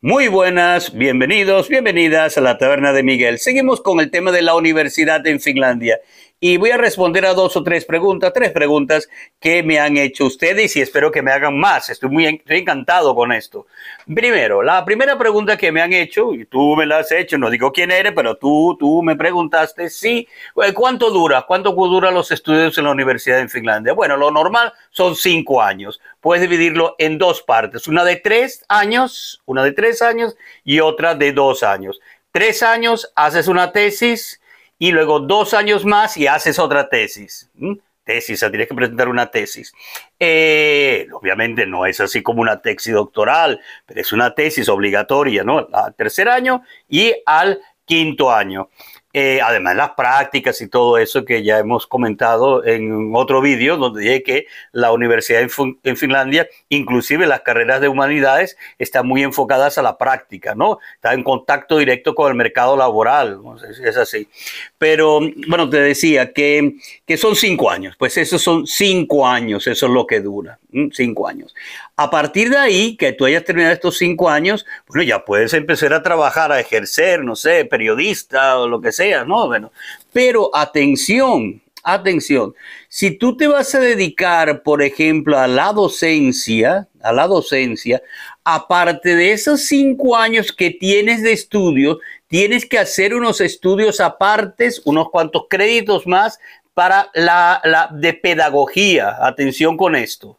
Muy buenas, bienvenidos, bienvenidas a la Taberna de Miguel. Seguimos con el tema de la universidad en Finlandia y voy a responder a dos o tres preguntas, tres preguntas que me han hecho ustedes y espero que me hagan más. Estoy muy encantado con esto. Primero, la primera pregunta que me han hecho, y tú me la has hecho, no digo quién eres, pero tú, tú me preguntaste, sí, eh, ¿cuánto dura? ¿Cuánto dura los estudios en la universidad en Finlandia? Bueno, lo normal son cinco años. Puedes dividirlo en dos partes, una de tres años, una de tres años y otra de dos años. Tres años, haces una tesis, y luego dos años más y haces otra tesis. Tesis, o sea, tienes que presentar una tesis. Eh, obviamente no es así como una tesis doctoral, pero es una tesis obligatoria, ¿no? Al tercer año y al quinto año. Eh, además las prácticas y todo eso que ya hemos comentado en otro vídeo, donde dije que la universidad en, Finlandia, inclusive las carreras de humanidades, están muy enfocadas a la práctica, ¿no? Está en contacto directo con el mercado laboral, es, así. Pero bueno, te decía que, son cinco años, pues esos son cinco años, eso es lo que dura, cinco años. A partir de ahí, que tú hayas terminado estos cinco años, bueno, ya puedes empezar a trabajar, a ejercer, no sé, periodista o lo que sea ¿no? Bueno, pero atención, atención, si tú te vas a dedicar, por ejemplo, a la docencia, a la docencia, aparte de esos cinco años que tienes de estudio, tienes que hacer unos estudios apartes, unos cuantos créditos más para la, de pedagogía. Atención con esto,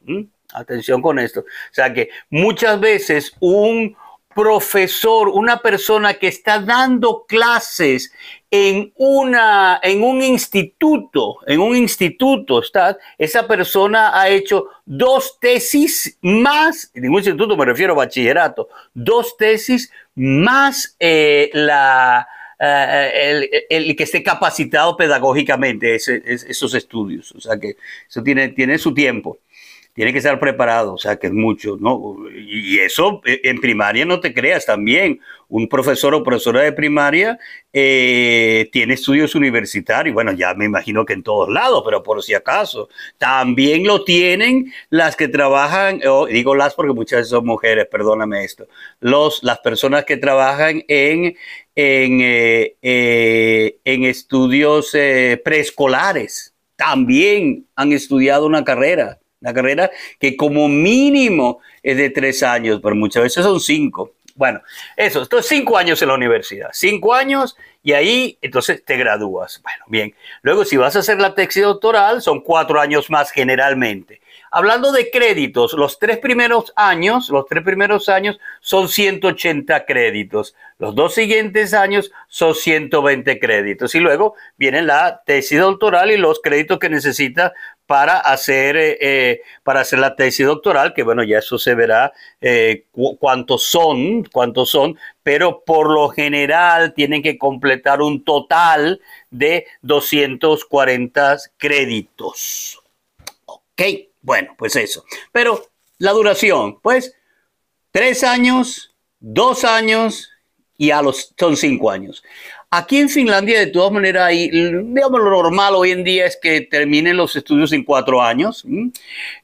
atención con esto. O sea que muchas veces un profesor, una persona que está dando clases en, una, en un instituto, en un instituto, esa persona ha hecho dos tesis más, en un instituto me refiero a bachillerato, dos tesis más eh, la, eh, el, que esté capacitado pedagógicamente esos estudios. O sea que eso tiene, tiene su tiempo tiene que estar preparado, o sea, que es mucho, ¿no? Y eso eh, en primaria no te creas también. Un profesor o profesora de primaria eh, tiene estudios universitarios, bueno, ya me imagino que en todos lados, pero por si acaso. También lo tienen las que trabajan, digo las porque muchas veces son mujeres, perdóname esto, los, las personas que trabajan en, en eh, estudios preescolares también han estudiado una carrera la carrera que como mínimo es de tres años, pero muchas veces son cinco. Bueno, eso, entonces cinco años en la universidad, cinco años y ahí entonces te gradúas. Bueno, bien. Luego si vas a hacer la tesis doctoral son cuatro años más generalmente. Hablando de créditos, los tres primeros años, los tres primeros años son 180 créditos, los dos siguientes años son 120 créditos y luego viene la tesis doctoral y los créditos que necesita para hacer, eh, eh, para hacer la tesis doctoral, que bueno, ya eso se verá eh, cuántos son, cuántos son, pero por lo general tienen que completar un total de 240 créditos. Ok. Bueno, pues eso. Pero la duración, pues tres años, dos años y a los son cinco años. Aquí en Finlandia, de todas maneras, digamos, lo normal hoy en día es que terminen los estudios en cuatro años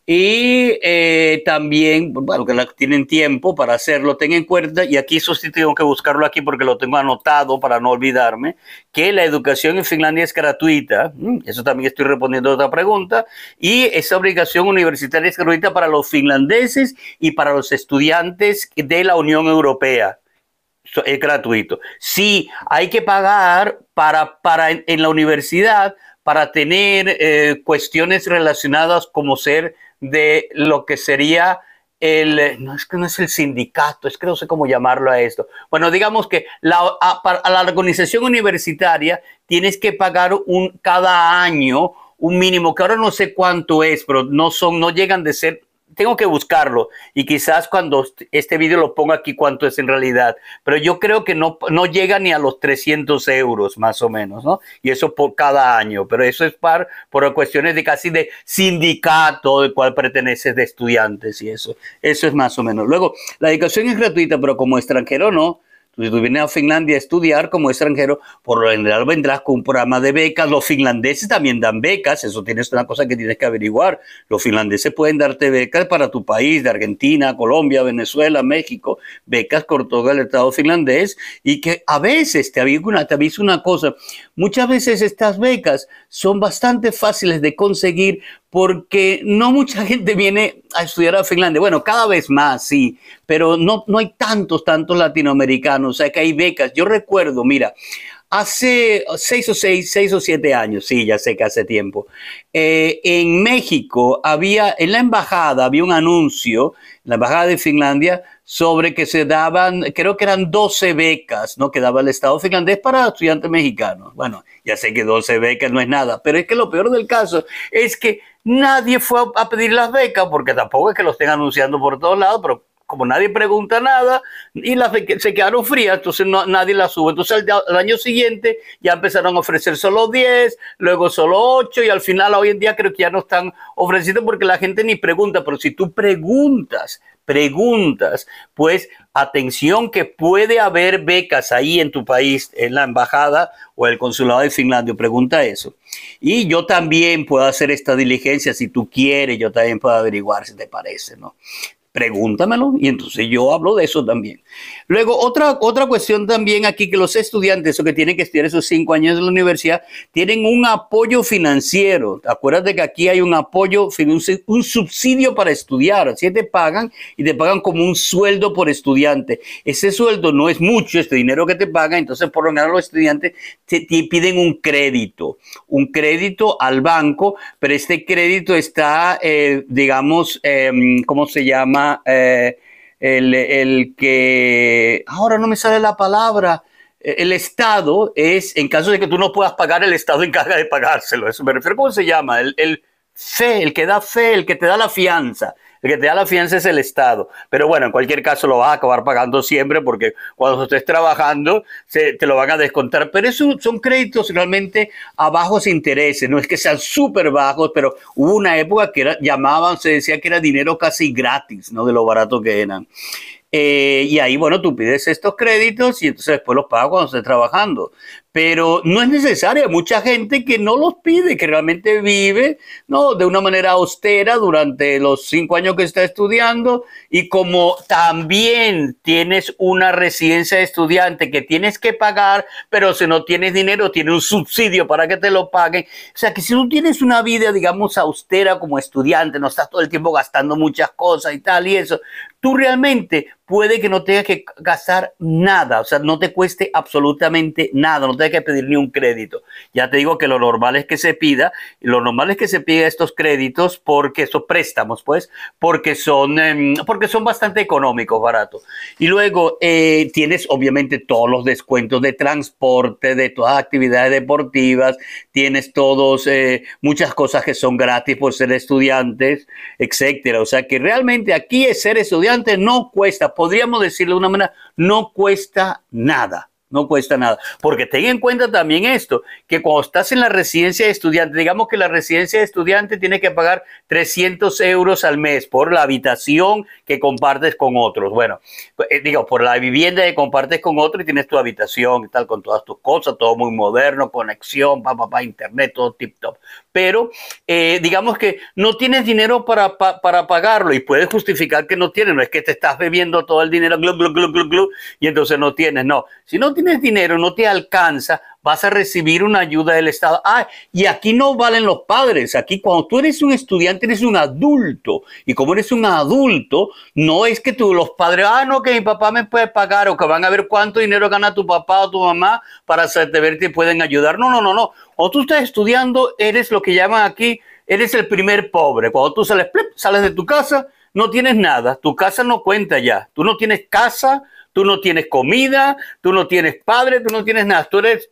y eh, también, bueno, que tienen tiempo para hacerlo, tengan en cuenta, y aquí eso sí tengo que buscarlo aquí porque lo tengo anotado para no olvidarme, que la educación en Finlandia es gratuita, eso también estoy respondiendo a otra pregunta, y esa obligación universitaria es gratuita para los finlandeses y para los estudiantes de la Unión Europea es gratuito. Sí, hay que pagar para, para en, la universidad para tener eh, cuestiones relacionadas como ser de lo que sería el, no es que no es el sindicato, es que no sé cómo llamarlo a esto. Bueno, digamos que a, la organización universitaria tienes que pagar un, cada año un mínimo, que ahora no sé cuánto es, pero no son, no llegan de ser tengo que buscarlo y quizás cuando este vídeo lo ponga aquí cuánto es en realidad, pero yo creo que no, no llega ni a los 300 euros más o menos, ¿no? Y eso por cada año, pero eso es par, por cuestiones de casi de sindicato del cual perteneces de estudiantes y eso, eso es más o menos. Luego, la educación es gratuita, pero como extranjero no, si tú vienes a Finlandia a estudiar como extranjero, por lo general vendrás con un programa de becas. Los finlandeses también dan becas, eso tienes una cosa que tienes que averiguar. Los finlandeses pueden darte becas para tu país, de Argentina, Colombia, Venezuela, México, becas todo el Estado finlandés y que a veces, te te aviso una cosa, muchas veces estas becas son bastante fáciles de conseguir porque no mucha gente viene a estudiar a Finlandia. Bueno, cada vez más, sí, pero no, no hay tantos, tantos latinoamericanos, o sea que hay becas. Yo recuerdo, mira, hace seis o seis, seis o siete años, sí, ya sé que hace tiempo, eh, en México había, en la embajada había un anuncio, en la embajada de Finlandia, sobre que se daban, creo que eran 12 becas, ¿no? Que daba el Estado finlandés para estudiantes mexicanos. Bueno, ya sé que 12 becas no es nada, pero es que lo peor del caso es que Nadie fue a pedir las becas, porque tampoco es que lo estén anunciando por todos lados, pero como nadie pregunta nada, y las becas se quedaron frías, entonces no, nadie las sube. Entonces al, al, año siguiente ya empezaron a ofrecer solo 10, luego solo 8, y al final hoy en día creo que ya no están ofreciendo porque la gente ni pregunta, pero si tú preguntas preguntas, pues atención que puede haber becas ahí en tu país, en la embajada o el consulado de Finlandia, pregunta eso. Y yo también puedo hacer esta diligencia si tú quieres, yo también puedo averiguar si te parece, ¿no? Pregúntamelo y entonces yo hablo de eso también. Luego, otra, otra cuestión también aquí que los estudiantes, o que tienen que estudiar esos cinco años en la universidad, tienen un apoyo financiero. Acuérdate que aquí hay un apoyo, un, subsidio para estudiar. Así te pagan y te pagan como un sueldo por estudiante. Ese sueldo no es mucho, este dinero que te pagan, entonces por lo general los estudiantes te, piden un crédito, un crédito al banco, pero este crédito está, eh, digamos, em, ¿cómo se llama? Eh, el, que, ahora no me sale la palabra, eh, el Estado es, en caso de que tú no puedas pagar, el Estado encarga de pagárselo. Eso me refiero, ¿cómo se llama? El, el fe, el que da fe, el que te da la fianza. El que te da la fianza es el Estado. Pero bueno, en cualquier caso lo vas a acabar pagando siempre porque cuando estés trabajando te lo van a descontar. Pero eso son créditos realmente a bajos intereses. No es que sean súper bajos, pero hubo una época que llamaban, se decía que era dinero casi gratis, ¿no? De lo barato que eran. Eh, y ahí, bueno, tú pides estos créditos y entonces después los pagas cuando estés trabajando pero no es necesaria. Mucha gente que no los pide, que realmente vive ¿no? de una manera austera durante los cinco años que está estudiando y como también tienes una residencia de estudiante que tienes que pagar, pero si no tienes dinero, tienes un subsidio para que te lo paguen. O sea que si tú tienes una vida, digamos, austera como estudiante, no estás todo el tiempo gastando muchas cosas y tal y eso, tú realmente puede que no tengas que gastar nada, o sea, no te cueste absolutamente nada, no tengas que pedir ni un crédito. Ya te digo que lo normal es que se pida, lo normal es que se pida estos créditos porque son préstamos, pues, porque son, em, porque son bastante económicos, baratos. Y luego eh, tienes, obviamente, todos los descuentos de transporte, de todas actividades deportivas, tienes todos, eh, muchas cosas que son gratis por ser estudiantes, etcétera. O sea, que realmente aquí ser estudiante no cuesta podríamos decirlo de una manera, no cuesta nada. No cuesta nada. Porque ten en cuenta también esto, que cuando estás en la residencia de estudiantes, digamos que la residencia de estudiantes tiene que pagar 300 euros al mes por la habitación que compartes con otros. Bueno, pues, eh, digo, por la vivienda que compartes con otro y tienes tu habitación y tal, con todas tus cosas, todo muy moderno, conexión, pa, pa, internet, todo tip top. Pero eh, digamos que no tienes dinero para, para pagarlo y puedes justificar que no tienes. No es que te estás bebiendo todo el dinero glu, glu, glu, y entonces no tienes. No, si no tienes dinero, no te alcanza vas a recibir una ayuda del Estado. Ah, y aquí no valen los padres. Aquí cuando tú eres un estudiante, eres un adulto. Y como eres un adulto, no es que tú, los padres, ah, no, que mi papá me puede pagar o que van a ver cuánto dinero gana tu papá o tu mamá para ver que pueden ayudar. No, no, no, no. O tú estás estudiando, eres lo que llaman aquí, eres el primer pobre. Cuando tú sales, sales de tu casa, no tienes nada. Tu casa no cuenta ya. Tú no tienes casa, tú no tienes comida, tú no tienes padre, tú no tienes nada, tú eres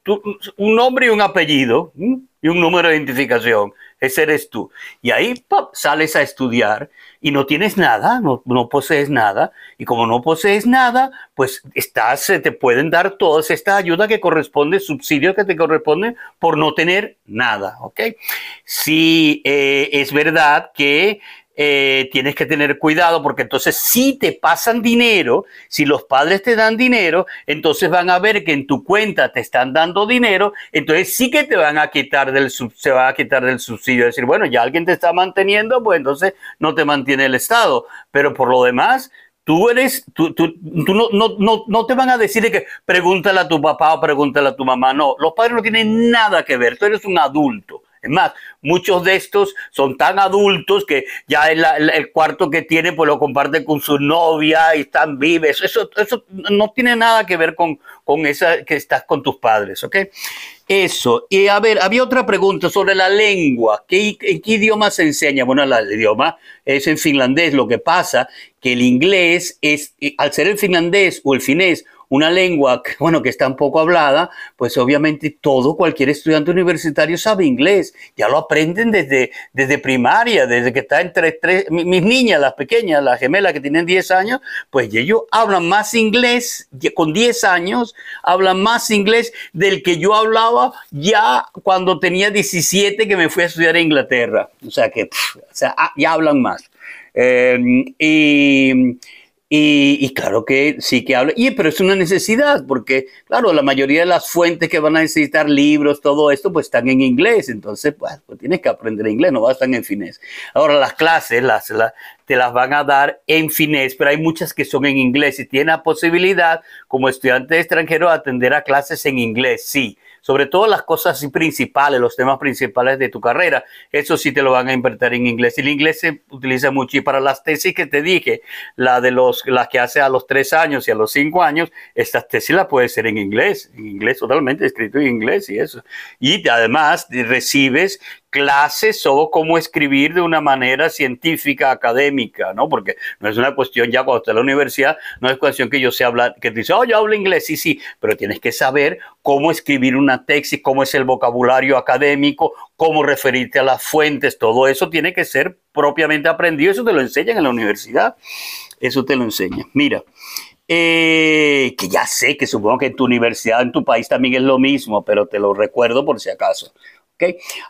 un nombre y un apellido y un número de identificación, ese eres tú. Y ahí sales a estudiar y no tienes nada, no, posees nada, y como no posees nada, pues estás, te pueden dar todas estas ayudas que corresponde, subsidios que te corresponden por no tener nada, ¿ok? Si eh, es verdad que eh, tienes que tener cuidado porque entonces si te pasan dinero, si los padres te dan dinero, entonces van a ver que en tu cuenta te están dando dinero, entonces sí que te van a quitar del se van a quitar del subsidio, es decir, bueno, ya alguien te está manteniendo, pues entonces no te mantiene el Estado, pero por lo demás Tú eres, tú, no, no, no, no, te van a decir que pregúntale a tu papá o pregúntale a tu mamá. No, los padres no tienen nada que ver. Tú eres un adulto es más, muchos de estos son tan adultos que ya el, cuarto que tiene pues lo comparte con su novia y están vives. Eso, eso no tiene nada que ver con, con esa que estás con tus padres, ¿ok? Eso. Y a ver, había otra pregunta sobre la lengua. ¿Qué, qué idioma se enseña? Bueno, el idioma es en finlandés. Lo que pasa que el inglés es, al ser el finlandés o el finés una lengua, que, bueno, que está un poco hablada, pues obviamente todo, cualquier estudiante universitario sabe inglés. Ya lo aprenden desde, desde primaria, desde que está entre tres, mis niñas, las pequeñas, las gemelas que tienen 10 años, pues ellos hablan más inglés, con 10 años, hablan más inglés del que yo hablaba ya cuando tenía 17 que me fui a estudiar a Inglaterra. O sea que, ah, ya hablan más. Eh, y y, claro que sí que habla, y, pero es una necesidad, porque claro, la mayoría de las fuentes que van a necesitar, libros, todo esto, pues están en inglés, entonces pues, pues tienes que aprender inglés, no a estar en finés. Ahora las clases las, te las van a dar en finés, pero hay muchas que son en inglés y tiene la posibilidad como estudiante extranjero de atender a clases en inglés, sí sobre todo las cosas principales, los temas principales de tu carrera. Eso sí te lo van a invertir en inglés. Y el inglés se utiliza mucho. Y para las tesis que te dije, la de los, las que hace a los tres años y a los cinco años, estas tesis las puede ser en inglés, en inglés totalmente escrito en inglés y eso. Y además recibes clases o cómo escribir de una manera científica, académica, ¿no? Porque no es una cuestión ya cuando estás en la universidad, no es cuestión que yo se hablar, que te dice, oh, yo hablo inglés, sí, sí, pero tienes que saber cómo escribir una tesis, cómo es el vocabulario académico, cómo referirte a las fuentes, todo eso tiene que ser propiamente aprendido, eso te lo enseñan en la universidad, eso te lo enseñan. Mira, eh, que ya sé que supongo que en tu universidad, en tu país también es lo mismo, pero te lo recuerdo por si acaso.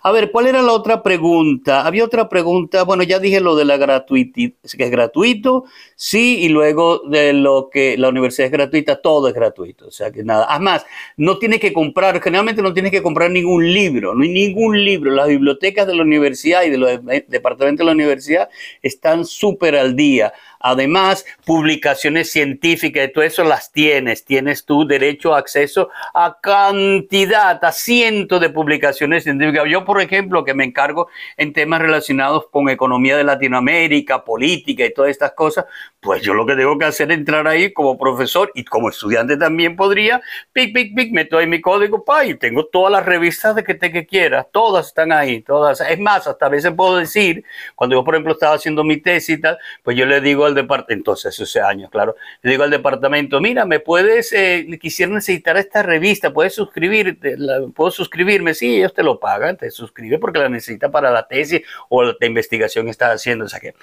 A ver, ¿cuál era la otra pregunta? Había otra pregunta, bueno, ya dije lo de la gratuita, que es gratuito, sí, y luego de lo que la universidad es gratuita, todo es gratuito, o sea que nada. Además, no tienes que comprar, generalmente no tienes que comprar ningún libro, no hay ningún libro. Las bibliotecas de la universidad y de los departamentos de la universidad están súper al día. Además, publicaciones científicas, todo eso las tienes. Tienes tu derecho a acceso a cantidad, a cientos de publicaciones científicas. Yo, por ejemplo, que me encargo en temas relacionados con economía de Latinoamérica, política y todas estas cosas, pues yo lo que tengo que hacer es entrar ahí como profesor y como estudiante también podría, pic, pic, pic, meto ahí mi código, pa, y tengo todas las revistas de que te que quieras, todas están ahí, todas. Es más, hasta a veces puedo decir, cuando yo, por ejemplo, estaba haciendo mi tesis y tal, pues yo le digo al de entonces hace años, claro, le digo al departamento, mira, me puedes, eh, quisiera necesitar esta revista, puedes suscribirte, puedo suscribirme, sí, ellos te lo pagan, te suscribes porque la necesita para la tesis o la investigación que estás haciendo, o sea que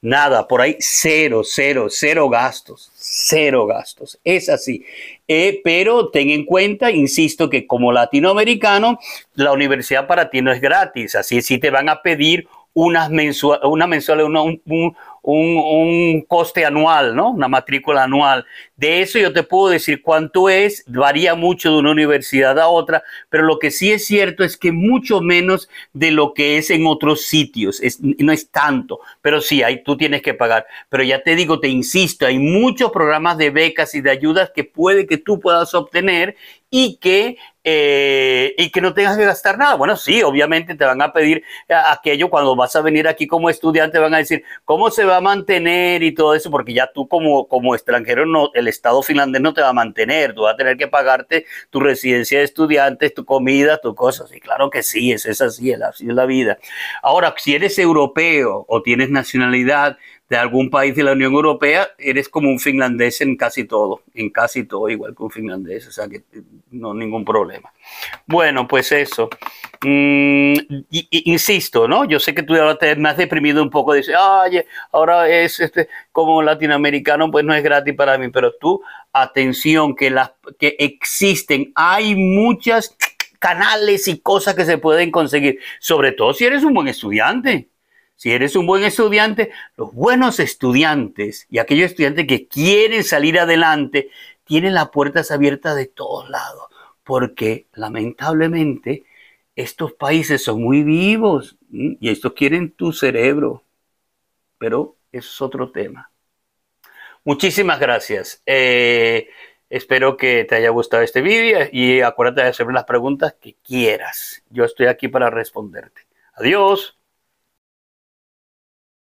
nada, por ahí cero, cero, cero gastos, cero gastos, es así. Eh, pero ten en cuenta, insisto, que como latinoamericano, la universidad para ti no es gratis, así si te van a pedir unas mensual una mensual, una, un, un, un coste anual, ¿no? Una matrícula anual. De eso yo te puedo decir cuánto es, varía mucho de una universidad a otra, pero lo que sí es cierto es que mucho menos de lo que es en otros sitios, no es tanto, pero sí, hay, tú tienes que pagar. Pero ya te digo, te insisto, hay muchos programas de becas y de ayudas que puede que tú puedas obtener y que, eh, y que no tengas que gastar nada. Bueno, sí, obviamente te van a pedir eh, aquello cuando vas a venir aquí como estudiante, van a decir cómo se va a mantener y todo eso, porque ya tú como, como extranjero no, Estado finlandés no te va a mantener, tú vas a tener que pagarte tu residencia de estudiantes, tu comida, tus cosas. Y claro que sí, es así, es así es la vida. Ahora, si eres europeo o tienes nacionalidad de algún país de la Unión Europea, eres como un finlandés en casi todo, en casi todo igual que un finlandés, o sea que eh, no ningún problema. Bueno, pues eso. Mm, insisto, ¿no? Yo sé que tú ahora te, me has deprimido un poco, dices, oye, ahora es este, como latinoamericano, pues no es gratis para mí, pero tú, atención, que, las, que existen, hay muchas canales y cosas que se pueden conseguir, sobre todo si eres un buen estudiante. Si eres un buen estudiante, los buenos estudiantes y aquellos estudiantes que quieren salir adelante tienen las puertas abiertas de todos lados, porque lamentablemente estos países son muy vivos y estos quieren tu cerebro. Pero eso es otro tema. Muchísimas gracias. Eh, espero que te haya gustado este vídeo y acuérdate de hacerme las preguntas que quieras. Yo estoy aquí para responderte. Adiós.